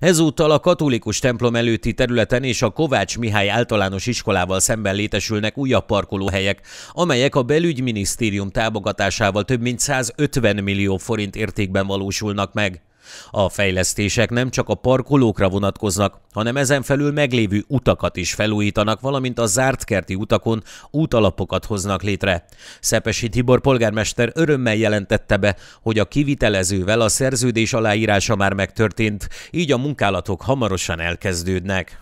Ezúttal a katolikus templom előtti területen és a Kovács Mihály általános iskolával szemben létesülnek újabb parkolóhelyek, amelyek a belügyminisztérium támogatásával több mint 150 millió forint értékben valósulnak meg. A fejlesztések nem csak a parkolókra vonatkoznak, hanem ezen felül meglévő utakat is felújítanak, valamint a zárt kerti utakon útalapokat hoznak létre. Szepesi Tibor polgármester örömmel jelentette be, hogy a kivitelezővel a szerződés aláírása már megtörtént, így a munkálatok hamarosan elkezdődnek.